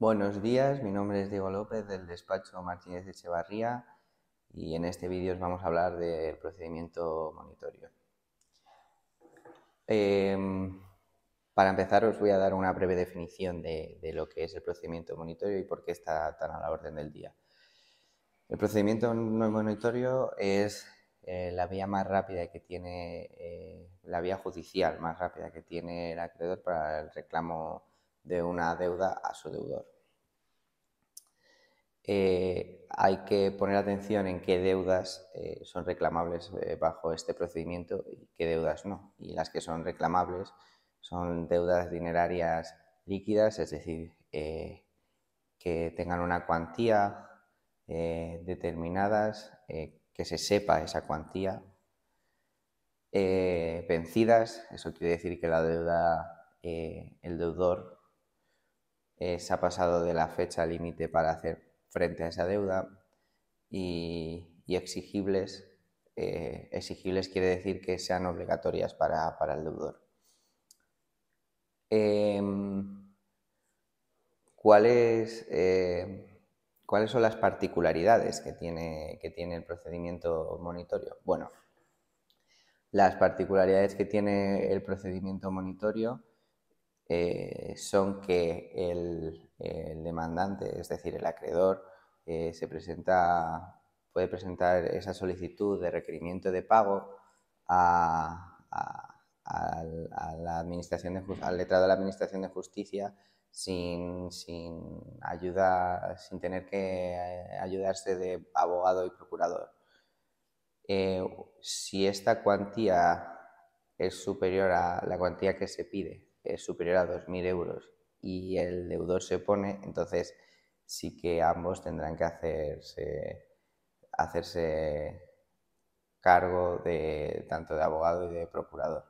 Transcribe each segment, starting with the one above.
Buenos días, mi nombre es Diego López del despacho Martínez de Echevarría y en este vídeo os vamos a hablar del procedimiento monitorio. Em, para empezar os voy a dar una breve definición de, lo que es el procedimiento monitorio y por qué está tan a la orden del día. El procedimiento monitorio es eh, la vía más rápida que tiene, eh, la vía judicial más rápida que tiene el acreedor para el reclamo de una deuda a su deudor. Eh, hay que poner atención en qué deudas eh, son reclamables eh, bajo este procedimiento y qué deudas no. Y las que son reclamables son deudas dinerarias líquidas, es decir, que tengan una cuantía determinada, que se sepa esa cuantía, vencidas, eso quiere decir que la deuda, el deudor eh, se ha pasado de la fecha límite para hacer frente a esa deuda y, exigibles. Eh, exigibles quiere decir que sean obligatorias para, el deudor. Em, eh, ¿cuáles, son las particularidades que tiene el procedimiento monitorio? Bueno, las particularidades que tiene el procedimiento monitorio eh, son que el, demandante, es decir, el acreedor, eh, se presenta, puede presentar esa solicitud de requerimiento de pago a, la administración al letrado de la Administración de Justicia sin, ayuda, sin tener que eh, ayudarse de abogado y procurador. si esta cuantía es superior a la cuantía que se pide es superior a 2.000 euros y el deudor se opone, entonces sí que ambos tendrán que hacerse, hacerse cargo de tanto de abogado y de procurador.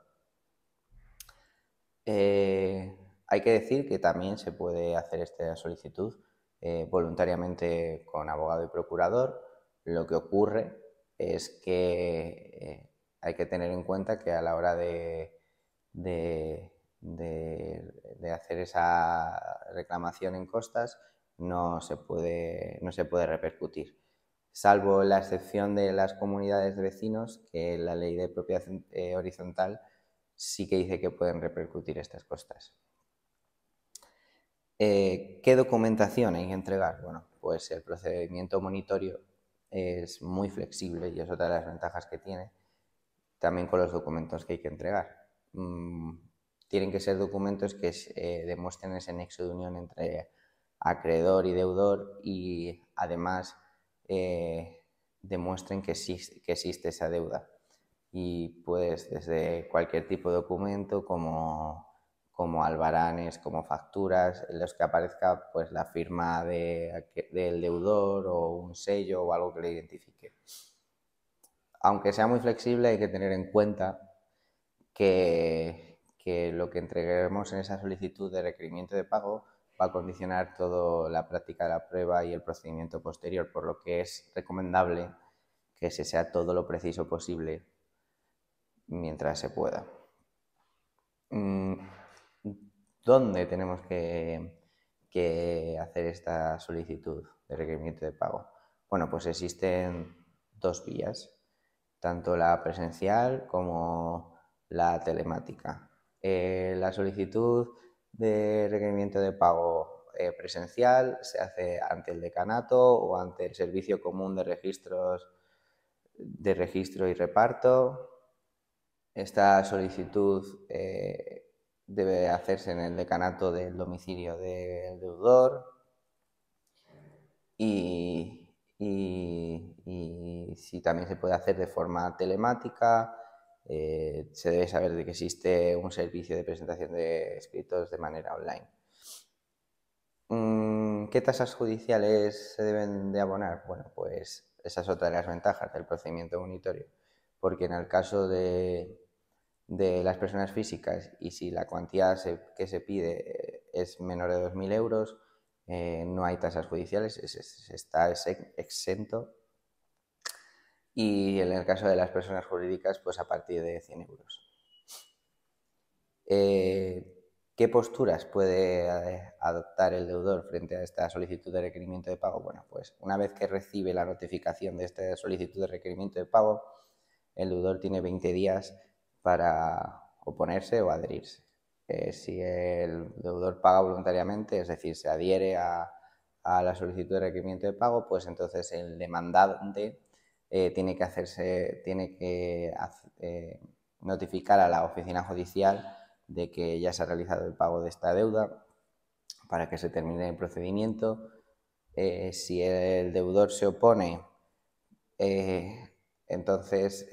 Eh, hay que decir que también se puede hacer esta solicitud eh, voluntariamente con abogado y procurador. Lo que ocurre es que eh, hay que tener en cuenta que a la hora de de, hacer esa reclamación en costas no se puede, no se puede repercutir, salvo la excepción de las comunidades de vecinos, que la ley de propiedad eh, horizontal sí que dice que pueden repercutir estas costas. Eh, ¿Qué documentación hay que entregar? Bueno, pues el procedimiento monitorio es muy flexible y es otra de las ventajas que tiene, también con los documentos que hay que entregar. Mm, tienen que ser documentos que eh, demuestren ese nexo de unión entre acreedor y deudor y además eh, demuestren que existe, que existe esa deuda. Y pues desde cualquier tipo de documento como, como albaranes, como facturas, en los que aparezca pues la firma de, del deudor o un sello o algo que le identifique. Aunque sea muy flexible hay que tener en cuenta que que lo que entreguemos en esa solicitud de requerimiento de pago va a condicionar toda la práctica de la prueba y el procedimiento posterior, por lo que es recomendable que se sea todo lo preciso posible mientras se pueda. Mm, ¿Dónde tenemos que, hacer esta solicitud de requerimiento de pago? Bueno, pues existen dos vías, tanto la presencial como la telemática. Eh, la solicitud de requerimiento de pago eh, presencial se hace ante el decanato o ante el Servicio Común de Registros de Registro y Reparto. Esta solicitud eh, debe hacerse en el decanato del domicilio del deudor y, y si también se puede hacer de forma telemática eh, se debe saber de que existe un servicio de presentación de escritos de manera online. Mm, ¿Qué tasas judiciales se deben de abonar? Bueno, pues esa es otra de las ventajas del procedimiento monitorio porque en el caso de, las personas físicas y si la cuantía que se pide es menor de 2.000 euros, eh, no hay tasas judiciales, está exento y en el caso de las personas jurídicas, pues a partir de 100 euros. Eh, ¿Qué posturas puede eh, adoptar el deudor frente a esta solicitud de requerimiento de pago? Bueno, pues una vez que recibe la notificación de esta solicitud de requerimiento de pago, el deudor tiene 20 días para oponerse o adherirse. Eh, si el deudor paga voluntariamente, es decir, se adhiere a, a la solicitud de requerimiento de pago, pues entonces el demandante eh, tiene que hacerse, eh, notificar a la oficina judicial de que ya se ha realizado el pago de esta deuda para que se termine el procedimiento. Eh, si el deudor se opone, entonces,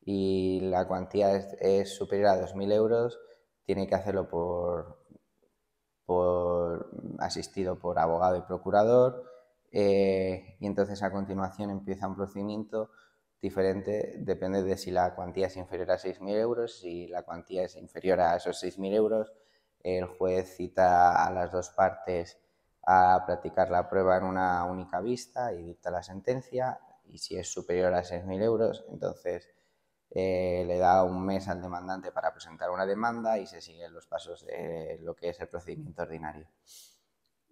y la cuantía es, superior a 2.000 euros, tiene que hacerlo por asistido por abogado y procurador eh, y entonces a continuación empieza un procedimiento diferente, depende de si la cuantía es inferior a 6.000 euros, si la cuantía es inferior a esos 6.000 euros, el juez cita a las dos partes a practicar la prueba en una única vista y dicta la sentencia, y si es superior a 6.000 euros, entonces eh, le da un mes al demandante para presentar una demanda y se siguen los pasos de lo que es el procedimiento ordinario.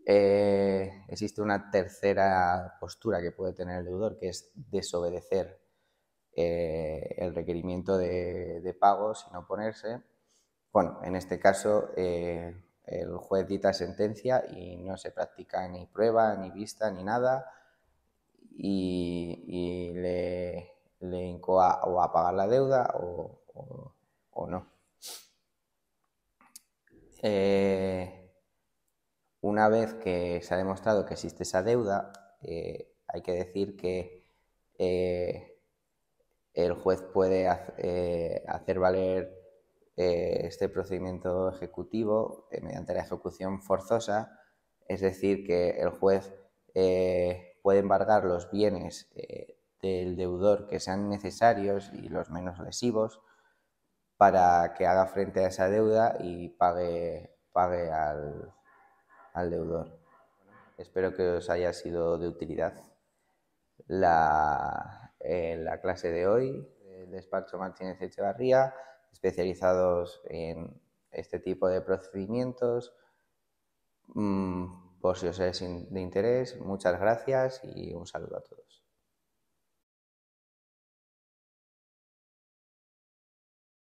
Eh, existe una tercera postura que puede tener el deudor, que es desobedecer eh, el requerimiento de, de pago sin oponerse. Bueno, en este caso eh, el juez dicta sentencia y no se practica ni prueba, ni vista, ni nada, y, le, le, incoa o a pagar la deuda o, o, o no una vez que se ha demostrado que existe esa deuda, eh, hay que decir que eh, el juez puede eh, hacer valer este procedimiento ejecutivo mediante la ejecución forzosa, es decir, que el juez puede embargar los bienes del deudor que sean necesarios y los menos lesivos para que haga frente a esa deuda y pague, pague al al deudor. Espero que os haya sido de utilidad la, eh, la clase de hoy del eh, despacho Martínez Echevarría, especializados en este tipo de procedimientos. Mm, por si os es de interés, muchas gracias y un saludo a todos.